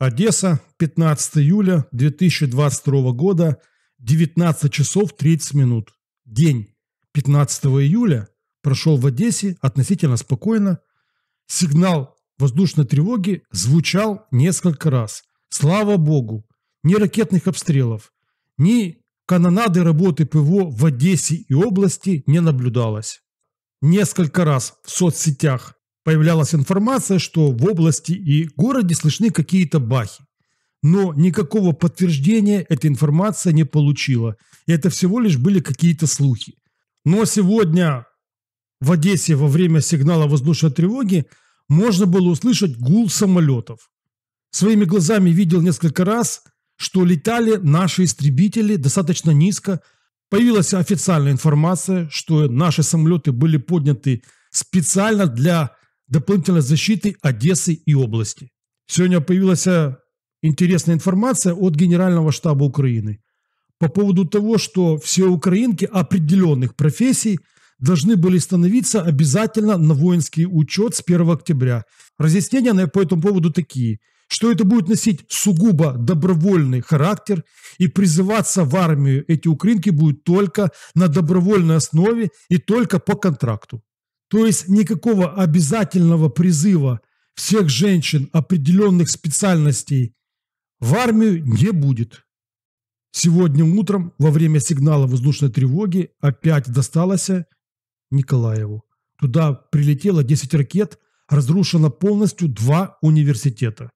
Одесса, 15 июля 2022 года, 19 часов 30 минут. День 15 июля прошел в Одессе относительно спокойно. Сигнал воздушной тревоги звучал несколько раз. Слава богу, ни ракетных обстрелов, ни канонады работы ПВО в Одессе и области не наблюдалось. Несколько раз в соцсетях появлялась информация, что в области и городе слышны какие-то бахи. Но никакого подтверждения эта информация не получила. И это всего лишь были какие-то слухи. Но сегодня в Одессе во время сигнала воздушной тревоги можно было услышать гул самолетов. Своими глазами видел несколько раз, что летали наши истребители достаточно низко. Появилась официальная информация, что наши самолеты были подняты специально для дополнительной защиты Одессы и области. Сегодня появилась э, интересная информация от Генерального штаба Украины по поводу того, что все украинки определенных профессий должны были становиться обязательно на воинский учет с 1 октября. Разъяснения по этому поводу такие, что это будет носить сугубо добровольный характер и призываться в армию эти украинки будут только на добровольной основе и только по контракту. То есть никакого обязательного призыва всех женщин определенных специальностей в армию не будет. Сегодня утром во время сигнала воздушной тревоги опять досталось Николаеву. Туда прилетело 10 ракет, разрушено полностью два университета.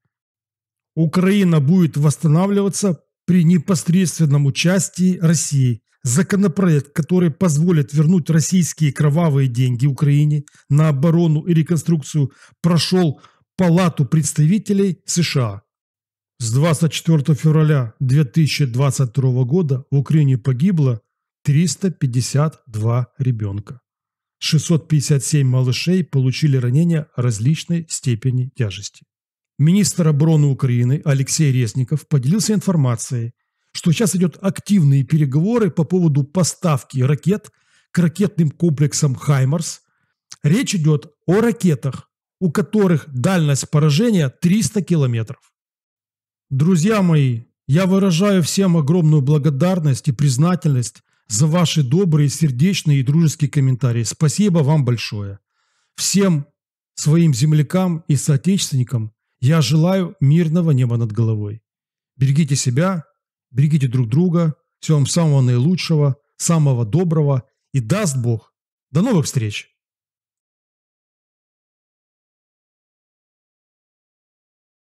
Украина будет восстанавливаться при непосредственном участии России – законопроект, который позволит вернуть российские кровавые деньги Украине на оборону и реконструкцию, прошел Палату представителей США. С 24 февраля 2022 года в Украине погибло 352 ребенка. 657 малышей получили ранения различной степени тяжести. Министр обороны Украины Алексей Резников поделился информацией, что сейчас идут активные переговоры по поводу поставки ракет к ракетным комплексам «Хаймарс». Речь идет о ракетах, у которых дальность поражения 300 километров. Друзья мои, я выражаю всем огромную благодарность и признательность за ваши добрые, сердечные и дружеские комментарии. Спасибо вам большое. Всем своим землякам и соотечественникам я желаю мирного неба над головой. Берегите себя, берегите друг друга, всем самого наилучшего, самого доброго и даст Бог. До новых встреч!